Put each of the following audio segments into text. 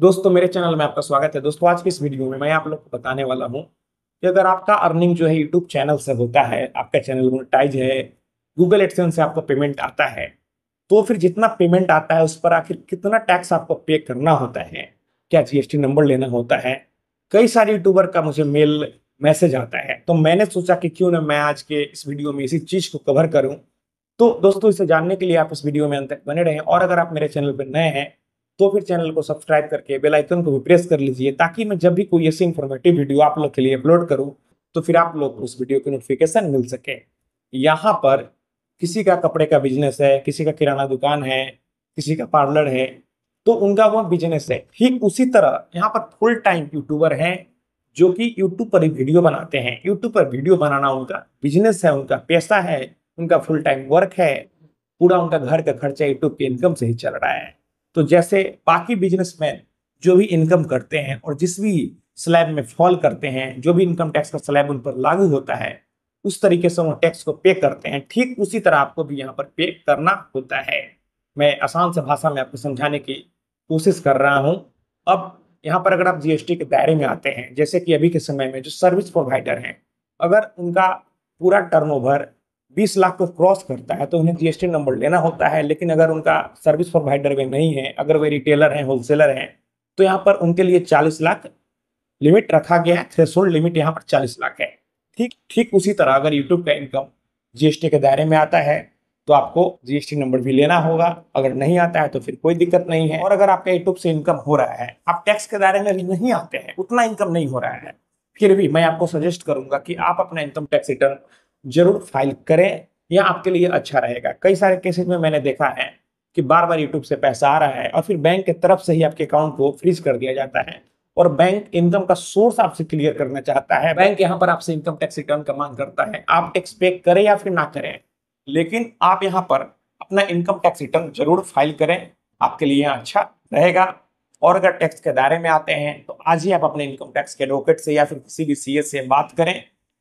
दोस्तों मेरे चैनल में आपका स्वागत है दोस्तों आज के इस वीडियो में मैं आप लोग को बताने वाला हूँ कि अगर आपका अर्निंग जो है यूट्यूब चैनल से होता है आपका चैनल मोनेटाइज है गूगल एडसन से आपको पेमेंट आता है तो फिर जितना पेमेंट आता है उस पर आखिर कितना टैक्स आपको पे करना होता है क्या जीएसटी नंबर लेना होता है कई सारे यूट्यूबर का मुझे मेल मैसेज आता है तो मैंने सोचा कि क्यों ना मैं आज के इस वीडियो में इसी चीज़ को कवर करूं तो दोस्तों इसे जानने के लिए आप इस वीडियो में अंत तक बने रहें और अगर आप मेरे चैनल पर नए हैं तो फिर चैनल को सब्सक्राइब करके बेल आइकन को भी प्रेस कर लीजिए ताकि मैं जब भी कोई ऐसी इन्फॉर्मेटिव वीडियो आप लोग के लिए अपलोड करूं तो फिर आप लोग उस वीडियो की नोटिफिकेशन मिल सके यहाँ पर किसी का कपड़े का बिजनेस है किसी का किराना दुकान है किसी का पार्लर है तो उनका वो बिजनेस है ठीक उसी तरह यहाँ पर फुल टाइम यूट्यूबर है जो कि यूट्यूब पर ही वीडियो बनाते हैं यूट्यूब पर वीडियो बनाना उनका बिजनेस है उनका पैसा है उनका फुल टाइम वर्क है पूरा उनका घर का खर्चा यूट्यूब के इनकम से ही चल रहा है तो जैसे बाकी बिजनेसमैन जो भी इनकम करते हैं और जिस भी स्लैब में फॉल करते हैं जो भी इनकम टैक्स का स्लैब उन पर लागू होता है उस तरीके से वो टैक्स को पे करते हैं ठीक उसी तरह आपको भी यहाँ पर पे करना होता है मैं आसान से भाषा में आपको समझाने की कोशिश कर रहा हूँ अब यहाँ पर अगर आप जीएसटी के दायरे में आते हैं जैसे कि अभी के समय में जो सर्विस प्रोवाइडर हैं अगर उनका पूरा टर्नओवर बीस लाख को क्रॉस करता है तो उन्हें जीएसटी नंबर लेना होता है लेकिन अगर उनका सर्विस प्रोवाइडर वे नहीं है अगर वे रिटेलर हैं होलसेलर हैं तो यहाँ पर उनके लिए चालीस लाख लिमिट रखा गया है थ्रेशोल्ड लिमिट यहाँ पर चालीस लाख है ठीक ठीक उसी तरह अगर यूट्यूब का इनकम जीएसटी के दायरे में आता है तो आपको जीएसटी नंबर भी लेना होगा अगर नहीं आता है तो फिर कोई दिक्कत नहीं है और अगर आपका यूट्यूब से इनकम हो रहा है आप टैक्स के दायरे में भी नहीं आते हैं उतना इनकम नहीं हो रहा है फिर भी मैं आपको सजेस्ट करूंगा कि आप अपना इनकम टैक्स रिटर्न जरूर फाइल करें यह आपके लिए अच्छा रहेगा कई सारे केसेस में मैंने देखा है कि बार बार यूट्यूब से पैसा आ रहा है और फिर बैंक के तरफ से ही आपके अकाउंट को फ्रीज कर दिया जाता है और बैंक इनकम का सोर्स आपसे क्लियर करना चाहता है बैंक यहाँ पर आपसे इनकम टैक्स रिटर्न का मांग करता है आप टैक्स पे करें या फिर ना करें लेकिन आप यहाँ पर अपना इनकम टैक्स रिटर्न जरूर फाइल करें आपके लिए अच्छा रहेगा और अगर टैक्स के दायरे में आते हैं तो आज ही आप अपने इनकम टैक्स के एडवोकेट से या फिर किसी भी सी से बात करें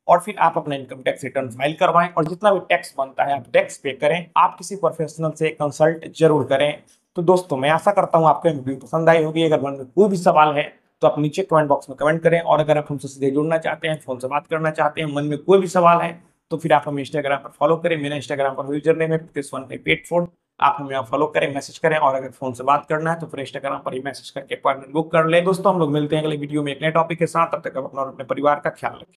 और फिर आप अपना इनकम टैक्स रिटर्न फाइल करवाएं और जितना भी टैक्स बनता है आप टैक्स पे करें आप किसी प्रोफेशनल से कंसल्ट जरूर करें तो दोस्तों मैं आशा करता हूँ आपको वीडियो पसंद आई होगी अगर मन में कोई भी सवाल है तो आप नीचे कमेंट बॉक्स में कमेंट करें और अगर आप हमसे सीधे जुड़ना चाहते हैं फोन से बात करना चाहते हैं मन में कोई भी सवाल है तो फिर आप हमें इंस्टाग्राम पर फॉलो करें मेरा इंस्टाग्राम पर यूजर नेम है पेट फोन आप हमें यहाँ फॉलो करें मैसेज करें और अगर फोन से बात करना है तो फिर इंस्टाग्राम पर ही मैसेज करके अपॉइंटमेंट बुक कर लें दोस्तों हम लोग मिलते हैं अगले वीडियो में एक नए टॉपिक के साथ तब तक अपना और अपने परिवार का ख्याल रखें